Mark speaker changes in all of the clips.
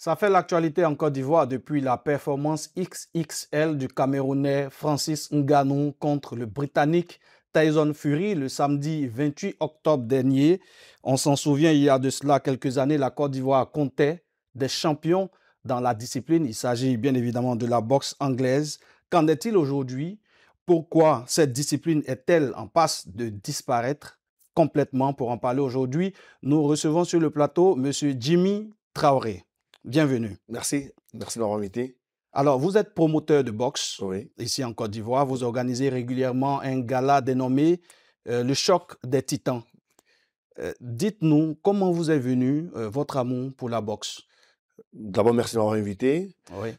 Speaker 1: Ça fait l'actualité en Côte d'Ivoire depuis la performance XXL du Camerounais Francis Nganou contre le Britannique Tyson Fury le samedi 28 octobre dernier. On s'en souvient, il y a de cela quelques années, la Côte d'Ivoire comptait des champions dans la discipline. Il s'agit bien évidemment de la boxe anglaise. Qu'en est-il aujourd'hui Pourquoi cette discipline est-elle en passe de disparaître complètement Pour en parler aujourd'hui, nous recevons sur le plateau M. Jimmy Traoré. Bienvenue. Merci. Merci de m'avoir invité. Alors, vous êtes promoteur de boxe ici en Côte d'Ivoire. Vous organisez régulièrement un gala dénommé euh, Le choc
Speaker 2: des titans. Euh, dites-nous comment vous est venu euh, votre amour pour la boxe. D'abord, merci de m'avoir invité.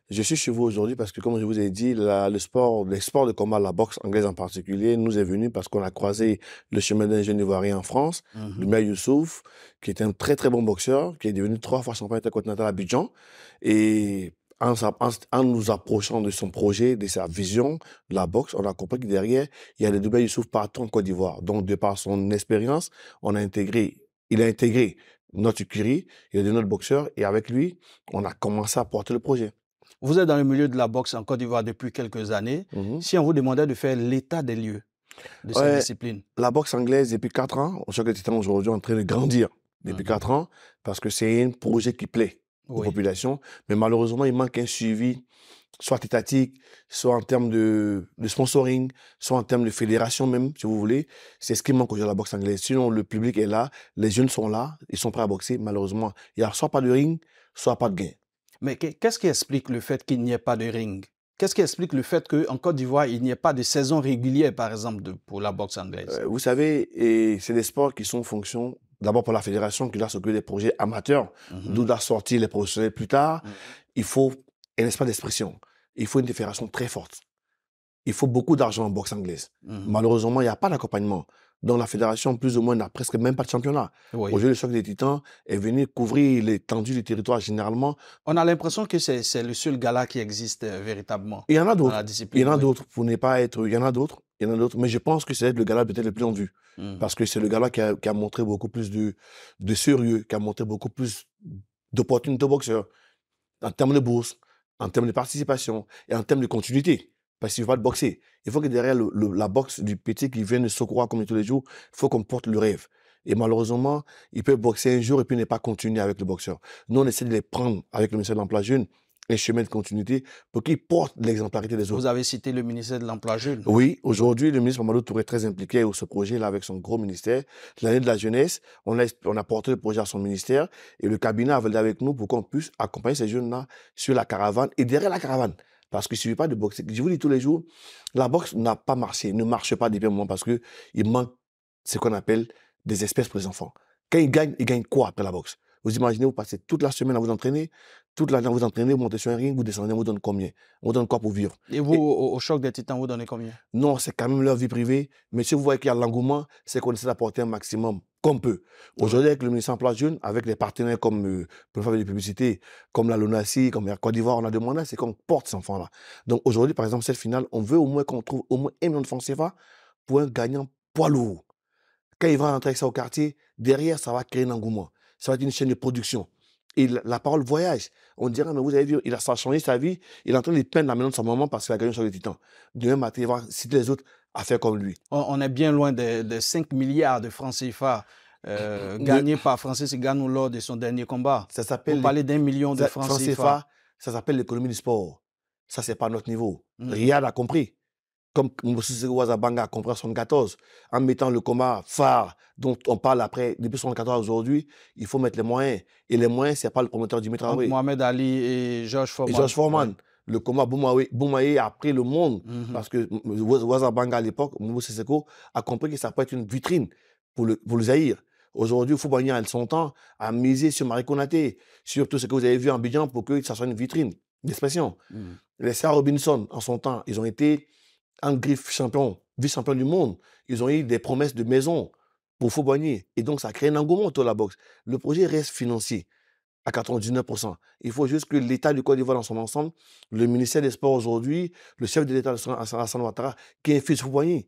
Speaker 2: Je suis chez vous aujourd'hui parce que, comme je vous ai dit, le sport, les de combat, la boxe anglaise en particulier, nous est venu parce qu'on a croisé le chemin d'un jeune Ivoirien en France, mhm. le Youssouf, qui est un très très bon boxeur, qui est devenu trois fois champion intercontinental à Abidjan. Et en, nous approchant de son projet, de sa vision de la boxe, on a compris que derrière, il y a le Dubaï Youssouf partout en Côte d'Ivoire. Donc, de par son expérience, on a intégré il a intégré notre écurie, il y a de notre boxeur et avec lui, on a commencé à porter le projet. Vous êtes dans le milieu de la boxe en Côte d'Ivoire depuis quelques années. Mhm. Si on vous demandait de faire l'état des lieux de cette discipline. La boxe anglaise, depuis quatre ans, on sait que aujourd'hui en train de grandir depuis mhm. quatre ans parce que c'est un projet qui plaît aux populations. Mais malheureusement, il manque un suivi soit étatique, soit en termes de, sponsoring, soit en termes de fédération même, si vous voulez. C'est ce qui manque aujourd'hui à la boxe anglaise. Sinon, le public est là, les jeunes sont là, ils sont prêts à boxer. Malheureusement, il n'y a soit pas de ring, soit pas de gain. Mais qu'est-ce qui explique le fait qu'il n'y ait pas de ring Qu'est-ce qui explique le
Speaker 1: fait qu'en Côte d'Ivoire, il n'y ait pas de saison régulière, par exemple, de, pour
Speaker 2: la boxe anglaise euh, Vous savez, c'est des sports qui sont en fonction d'abord pour la fédération qui doit s'occuper des projets amateurs, mmh d'où doit sortir les professionnels plus tard. Mmh. Il faut un espace d'expression il faut une fédération très forte. Il faut beaucoup d'argent en boxe anglaise. Mmh. Malheureusement, il n'y a pas d'accompagnement. Dans la fédération, plus ou moins, n'a presque même pas de championnat. Au jeu, le choc des titans est venu couvrir l'étendue du territoire généralement. On a l'impression que
Speaker 1: c'est le seul gala
Speaker 2: qui existe euh, véritablement. Il y en a d'autres. Il y en a d'autres, pas être. Il y en a d'autres. Il y en a d'autres. Mais je pense que c'est le gala peut-être le plus en vue. Mmh. Parce que c'est le gala qui a, montré beaucoup plus de, de sérieux, qui a montré beaucoup plus d'opportunités aux boxeurs en termes de bourse, en termes de participation et en termes de continuité. Parce qu'il ne faut pas boxer. Il faut que derrière la boxe du petit qui vient de se comme tous les jours, il faut qu'on porte le rêve. Et malheureusement, il peut boxer un jour et puis ne pas continuer avec le boxeur. Nous, on essaie de les prendre avec le ministère de l'Emploi Jeune un chemin de continuité pour qu'ils portent l'exemplarité des autres. Vous avez cité le ministère de l'Emploi jeune. Oui, aujourd'hui, le ministre Mamadou Touré est très impliqué dans ce projet-là avec son gros ministère. L'année de la jeunesse, on a, on a porté le projet à son ministère et le cabinet a validé avec nous pour qu'on puisse accompagner ces jeunes-là sur la caravane et derrière la caravane. Parce qu'il ne suffit pas de boxer. Je vous dis tous les jours, la boxe n'a pas marché, ne marche pas depuis un moment parce qu'il manque ce qu'on appelle des espèces pour les enfants. Quand ils gagnent, ils gagnent quoi après la boxe vous imaginez, vous passez toute la semaine à vous entraîner, toute la journée à vous entraîner, vous montez sur un ring, vous descendez, on vous donne combien On vous donne quoi pour vivre
Speaker 1: Et vous, Au, choc des titans, vous donnez combien
Speaker 2: Non, c'est quand même leur vie privée. Mais si vous voyez qu'il y a l'engouement, c'est qu'on essaie d'apporter un maximum qu'on peut. Aujourd'hui, avec le ministère en place jeune, avec les partenaires comme euh, pour faire des publicités, comme la Lunacy, comme la Côte d'Ivoire, on a demandé, c'est qu'on porte ces enfants-là. Donc aujourd'hui, par exemple, cette finale, on veut au moins qu'on trouve au moins un million de francs CFA pour un gagnant poids lourd. Quand il va rentrer avec ça au quartier, derrière, ça va créer un engouement ça va être une chaîne de production. Et la parole voyage. On dira, mais vous avez vu, il a, changé sa vie. Il est en train de peindre la maison de son maman parce qu'il a gagné sur le titan. Demain matin, il va inciter les autres à faire comme lui.
Speaker 1: On, est bien loin des de 5 milliards de francs CFA euh, gagnés par Francis Gagnon lors de son dernier combat. Ça s'appelle. On d'un million de francs CFA.
Speaker 2: Ça s'appelle l'économie du sport. Ça, c'est pas notre niveau. rien mm. Riyad a compris comme Moussa Wazabanga a compris en 74, en mettant le coma phare dont on parle après, depuis 74 aujourd'hui, il faut mettre les moyens. Et les moyens, c'est pas le promoteur du Traoré. Mohamed Ali et George Foreman. Et George Foreman. Le combat Boumaye a pris le monde mm-hmm. parce que Wazabanga à l'époque, Moussa a compris que ça peut être une vitrine pour le, pour le Zahir. Aujourd'hui, Foubania à son temps à miser sur Marie Konaté, sur tout ce que vous avez vu en Bidjan pour que ça soit une vitrine d'expression. Mm. Les Sarah Robinson, en son temps, ils ont été en griffe champion, vice-champion du monde. Ils ont eu des promesses de maison pour Fauboigny. Et donc, ça crée un engouement autour de la boxe. Le projet reste financier à 99%. Il faut juste que l'État du Côte d'Ivoire dans son ensemble, le ministère des Sports aujourd'hui, le chef de l'État, Hassan Ouattara, qui est fils Fauboigny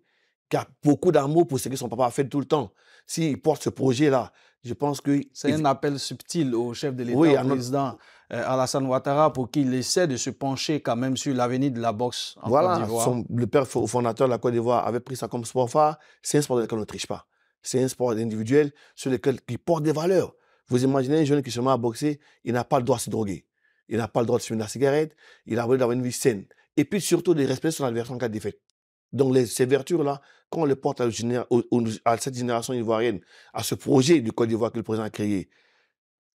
Speaker 2: qui a beaucoup d'amour pour ce que son papa a fait tout le temps, s'il porte ce projet-là, je pense que... C'est un appel subtil au chef de l'État, au
Speaker 1: président euh, Alassane Ouattara, pour qu'il essaie de se pencher quand même sur l'avenir de la boxe en voilà, Côte d'Ivoire. Voilà,
Speaker 2: le père fondateur de la Côte d'Ivoire avait pris ça comme sport phare. C'est un sport dans lequel on ne triche pas. C'est un sport individuel sur lequel il porte des valeurs. Vous imaginez un jeune qui se met à boxer, il n'a pas le droit de se droguer. Il n'a pas le droit de fumer la cigarette. Il a le droit d'avoir une vie saine. Et puis surtout de respecter son adversaire en cas de défaite. Donc les, ces vertus-là, quand on les porte à, à, cette génération ivoirienne, à ce projet du Côte d'Ivoire que le président a créé,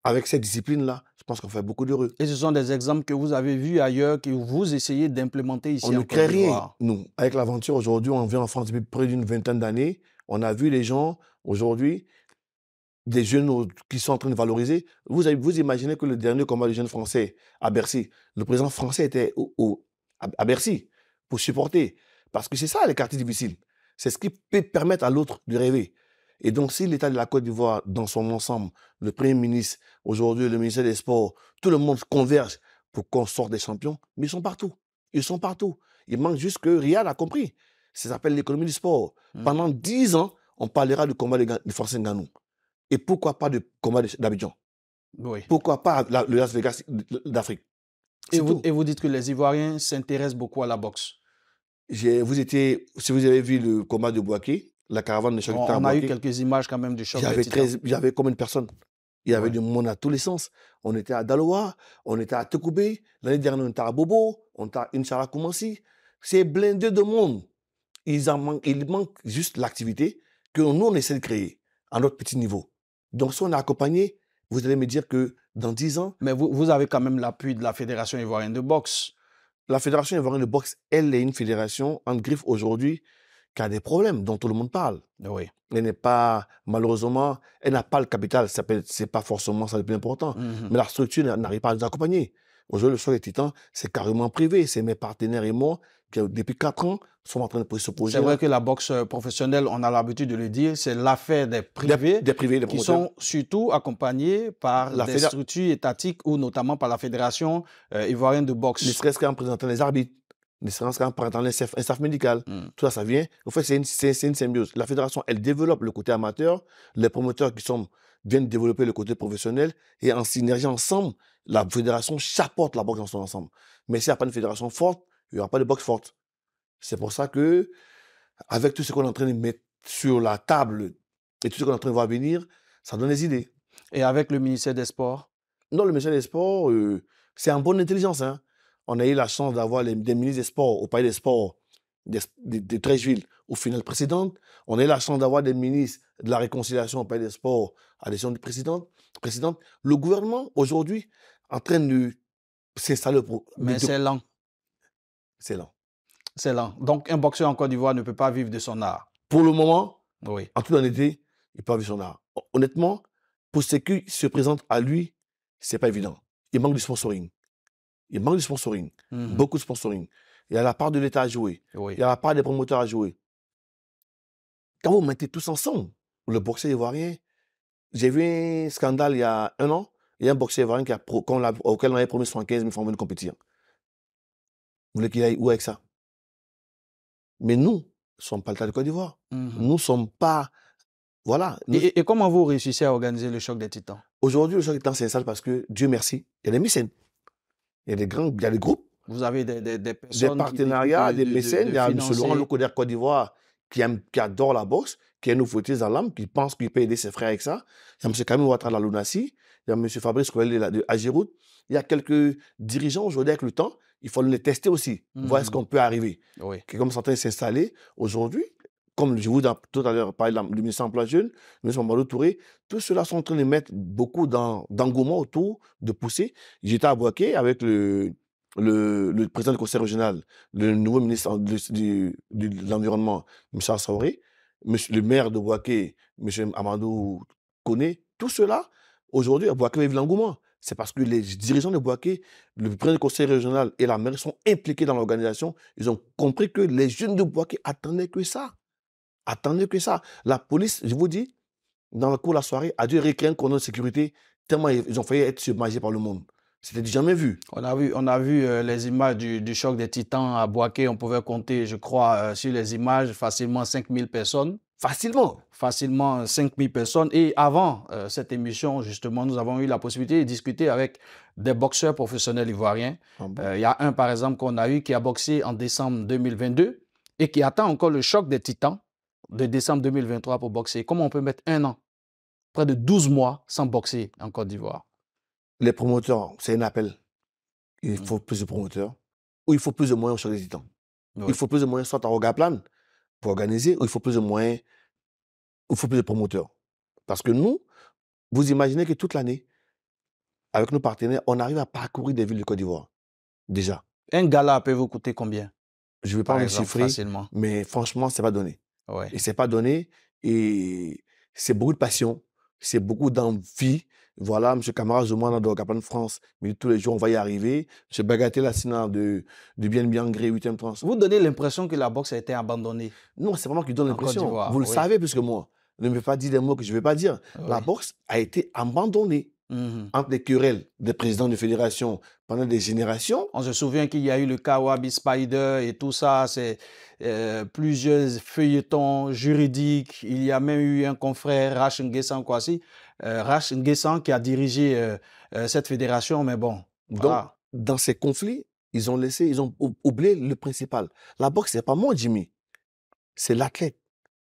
Speaker 2: avec cette discipline-là, je pense qu'on fait beaucoup d'heureux. Et ce sont des exemples que vous avez vus ailleurs, que vous essayez d'implémenter ici. On ne crée rien, nous. Avec l'aventure, aujourd'hui, on vient en France depuis près d'une vingtaine d'années. On a vu les gens, aujourd'hui, des jeunes qui sont en train de valoriser. Vous, vous imaginez que le dernier combat des jeunes français à Bercy, le président français était à, à Bercy pour supporter. Parce que c'est ça les quartiers difficiles. C'est ce qui peut permettre à l'autre de rêver. Et donc, si l'État de la Côte d'Ivoire, dans son ensemble, le Premier ministre, aujourd'hui le ministère des Sports, tout le monde converge pour qu'on sorte des champions, mais ils sont partout. Ils sont partout. Il manque juste que Riyad a compris. Ça s'appelle l'économie du sport. Mmh. Pendant dix ans, on parlera du combat de, de Nganou. Et pourquoi pas du combat d'Abidjan Pourquoi pas le Las Vegas d'Afrique et et vous dites que les Ivoiriens s'intéressent beaucoup à la boxe vous étiez, si vous avez vu le combat de Boaké, la caravane de choc On, a eu quelques images quand même du choc. J'avais comme une personne. Il y avait du monde à tous les sens. On était à Daloa, on était à Tekoubé, l'année dernière on était à Bobo, on était à Inchara Koumansi. C'est blindé de monde. il manque juste l'activité que nous, on essaie de créer à notre petit niveau. Donc, si on est accompagné, vous allez me dire que dans 10 ans. Mais vous avez quand même l'appui de la Fédération ivoirienne de boxe la Fédération ivoirienne de boxe, elle est une fédération, en griffe aujourd'hui, qui a des problèmes dont tout le monde parle. Oui. Elle n'est pas, malheureusement, elle n'a pas le capital, ce n'est pas forcément ça le plus important, mmh mais la structure n'arrive pas à nous accompagner. Aujourd'hui, le soir des titans, c'est carrément privé. C'est mes partenaires et moi qui, euh, depuis 4 ans, sommes en train de se poser. C'est vrai
Speaker 1: que la boxe euh, professionnelle, on a l'habitude de le dire, c'est l'affaire des privés, des, qui sont surtout accompagnés par la des structures étatiques ou
Speaker 2: notamment par la Fédération euh, ivoirienne de boxe. Ne serait-ce qu'en présentant les arbitres, ne serait-ce qu'en présentant les staff, médical. Hmm. Tout ça, ça vient. En fait, c'est une, une, symbiose. La fédération, elle développe le côté amateur. Les promoteurs qui sont viennent développer le côté professionnel et en synergie ensemble, la fédération chapeaute la boxe dans son ensemble. Mais s'il n'y a pas une fédération forte, il n'y aura pas de boxe forte. C'est pour ça que, avec tout ce qu'on est en train de mettre sur la table et tout ce qu'on est en train de voir venir, ça donne des idées. Et avec le ministère des Sports Non, le ministère des Sports, euh, c'est en bonne intelligence. Hein. On a eu la chance d'avoir des ministres des Sports au Palais des Sports des, 13 villes au final précédente. On est la chance d'avoir des ministres de la réconciliation au pays des Sports à l'élection du président. Le gouvernement, aujourd'hui, en train de s'installer Mais c'est lent. C'est lent. C'est lent. Donc, un boxeur en Côte d'Ivoire ne peut pas vivre de son art. Pour le moment, oui. en toute honnêteté, il ne peut pas vivre de son art. Honnêtement, pour ceux qui se présente à lui, c'est pas évident. Il manque du sponsoring. Il manque du sponsoring. Mmh Beaucoup de sponsoring il y a la part de l'État à jouer, il y a la part des promoteurs à jouer. Quand vous mettez tous ensemble, le boxeur ivoirien, j'ai vu un scandale il y a un an, il y a un boxeur ivoirien qui a, auquel on avait promis 75 000 francs de compétir. Vous voulez qu'il aille où avec ça Mais nous, nous ne sommes pas le cas de Côte d'Ivoire. Mhm. Nous ne sommes pas. Voilà. Et,
Speaker 1: comment vous réussissez à organiser le choc des titans
Speaker 2: Aujourd'hui, le choc des titans c'est sale parce que, Dieu merci, il y a des mécènes. Il y a des grands, il y a des groupes vous avez des, personnes. Des partenariats, des mécènes. il y a M. Laurent Côte d'Ivoire qui, adore la boxe, qui est nouveauté dans l'âme, qui pense qu'il peut aider ses frères avec ça. Il y a M. Camille Ouattara Lounassi, il y a M. Fabrice Coel de Agiroute. Il y a quelques dirigeants aujourd'hui avec le temps. Il faut les tester aussi, voir ce mhm. qu'on peut arriver. Oui. Comme certains s'installer aujourd'hui, comme je vous ai tout à l'heure parlé du ministre emploi jeune, le ministre Mamadou Touré, tous ceux-là sont en train de mettre beaucoup d'engouement autour, de pousser. J'étais à avec le, le, président du conseil régional, le nouveau ministre de, l'Environnement, M. Sauré, le maire de Boaké, M. Amadou Kone, tout cela, aujourd'hui, à Boaké vive l'engouement. C'est parce que les dirigeants de Boaké, le président du conseil régional et la maire sont impliqués dans l'organisation. Ils ont compris que les jeunes de Boaké attendaient que ça. Attendaient que ça. La police, je vous dis, dans le cours de la soirée, a dû récréer un condom de sécurité tellement ils ont failli être submergés par le monde. C'était jamais vu. On a vu, on a vu euh, les images du, choc des titans à Boaké. On pouvait
Speaker 1: compter, je crois, euh, sur les images, facilement 5000 personnes. Facilement Facilement 5000 personnes. Et avant euh, cette émission, justement, nous avons eu la possibilité de discuter avec des boxeurs professionnels ivoiriens. Ah il y a un, par exemple, qu'on a eu qui a boxé en décembre 2022 et qui attend encore le choc des titans de décembre 2023 pour boxer. Comment on peut mettre
Speaker 2: un an, près de 12 mois sans boxer en Côte d'Ivoire les promoteurs, c'est un appel. Il mmh. faut plus de promoteurs, ou il faut plus de moyens sur les résidents. Il faut plus de moyens, soit à Rogaplan, pour organiser, ou il faut plus de moyens, il faut plus de promoteurs. Parce que nous, vous imaginez que toute l'année, avec nos partenaires, on arrive à parcourir des villes de Côte d'Ivoire. Déjà. Un gala peut vous coûter combien Je ne vais pas me chiffrer, mais franchement, ce n'est pas donné. Et ce n'est pas donné, et c'est beaucoup de passion, c'est beaucoup d'envie. Voilà, M. Camara Zoumana de France, mais tous les jours, on va y arriver. M. Bagaté Lassina de, de Bien Bien Gré, 8e France. Vous donnez l'impression que la boxe a été abandonnée Non, c'est vraiment qui donne l'impression. Vous le savez, puisque moi, ne me pas dire des mots que je ne vais pas dire. Ah la boxe a été abandonnée. Mhm. entre les querelles des présidents de fédération pendant des générations. On se souvient qu'il y a eu le Kawabi
Speaker 1: Spider et tout ça, c'est euh, plusieurs feuilletons juridiques. Il y a même eu un confrère, Rach Nguessan Kwasi, euh, qui a dirigé euh, cette fédération, mais
Speaker 2: bon. dans ces conflits, ils ont laissé, ils ont oublié le principal. La boxe, c'est pas moi, Jimmy, c'est l'athlète.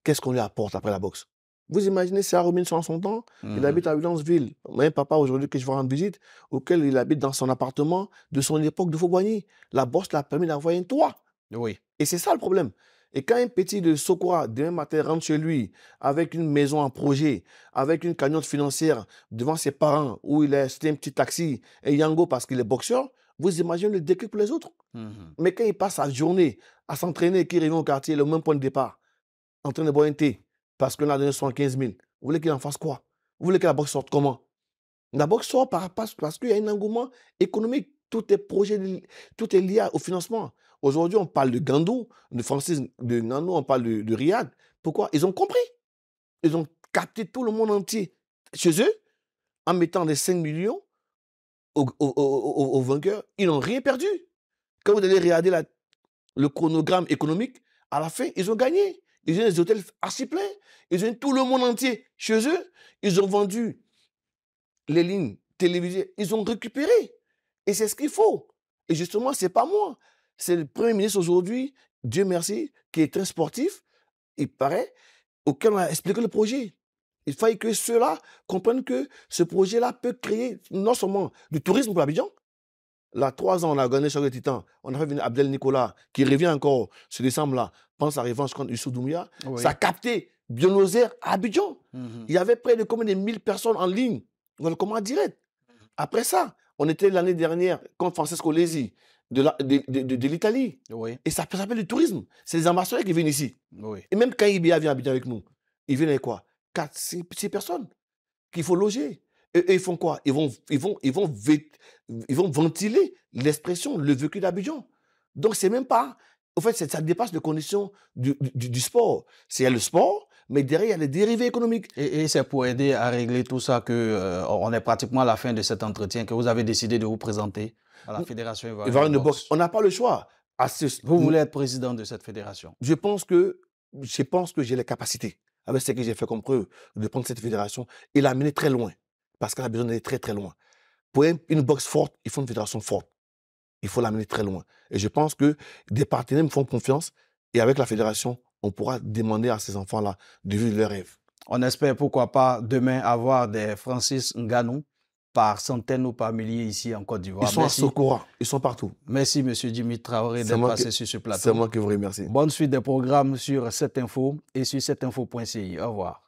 Speaker 2: Qu'est-ce qu'on lui apporte après la boxe vous imaginez c'est Robinson en son temps, il mhm. habite à Williamsville. Mon papa aujourd'hui que je vais rendre visite, auquel il habite dans son appartement de son époque de Fauboigny. La bourse l'a permis d'envoyer un toit. Oui. Et c'est ça le problème. Et quand un petit de Sokora, demain matin, rentre chez lui avec une maison en projet, avec une cagnotte financière devant ses parents, où il a acheté un petit taxi et Yango parce qu'il est boxeur, vous imaginez le déclic pour les autres. Mhm. Mais quand il passe sa journée à s'entraîner, qu'il revient au quartier, le même point de départ, en train de boire un thé, parce qu'on a donné 115 000. Vous voulez qu'il en fasse quoi Vous voulez que la boxe sorte comment La boxe sort par, parce, qu'il y a un engouement économique. Tout est, projet, tout est lié au financement. Aujourd'hui, on parle de Gandou, de Francis de Nando, on parle de, Riyad. Pourquoi Ils ont compris. Ils ont capté tout le monde entier chez eux en mettant les 5 millions aux, vainqueurs. Ils n'ont rien perdu. Quand vous allez regarder le chronogramme économique, à la fin, ils ont gagné. Ils ont des hôtels assez pleins. Ils ont tout le monde entier chez eux. Ils ont vendu les lignes télévisées. Ils ont récupéré. Et c'est ce qu'il faut. Et justement, ce n'est pas moi. C'est le Premier ministre aujourd'hui, Dieu merci, qui est très sportif, il paraît, auquel on a expliqué le projet. Il fallait que ceux-là comprennent que ce projet-là peut créer non seulement du tourisme pour Abidjan, Là, trois ans, on a gagné sur les Titans. On a fait venir Abdel Nicolas, qui revient encore ce décembre-là. Pense à revanche contre Youssou Doumbia. Ça a capté Bionoser à Abidjan. Mhm. Il y avait près de combien de 1000 personnes en ligne. On le commande direct. Après ça, on était l'année dernière contre Francesco Lesi de l'Italie. Et ça, s'appelle le tourisme. C'est les ambassadeurs qui viennent ici. Et même quand Ibia vient habiter avec nous, ils viennent avec quoi 4, personnes qu'il faut loger. Et, ils font quoi ils vont, ils, vont, ils, vont, ils vont ventiler l'expression, le vécu d'Abidjan. Donc, c'est même pas. En fait, ça dépasse les conditions du, sport. C'est le sport, mais derrière, il y a les dérivés économiques.
Speaker 1: Et, c'est pour aider à régler tout ça que euh, on est pratiquement à la fin de cet entretien que vous avez décidé de
Speaker 2: vous présenter à la
Speaker 1: Fédération Ivoirienne de boxe.
Speaker 2: On n'a pas le choix. Vous voulez être
Speaker 1: président de cette fédération
Speaker 2: Je pense que je pense que j'ai les capacités, avec ce que j'ai fait comme preuve, de prendre cette fédération et l'amener très loin parce qu'elle a besoin d'aller très très loin. Pour une boxe forte, il faut une fédération forte. Il faut l'amener très loin. Et je pense que des partenaires me font confiance et avec la fédération, on pourra demander à ces enfants-là de vivre leurs rêves. On espère,
Speaker 1: pourquoi pas, demain avoir des Francis Nganou par centaines ou par milliers ici en Côte d'Ivoire. Ils sont à ils sont partout. Merci, Monsieur Dimitri Traoré, d'être passé sur ce plateau. C'est moi qui vous remercie. Bonne suite des programmes sur cette info et sur cetteinfo.ci. Au revoir.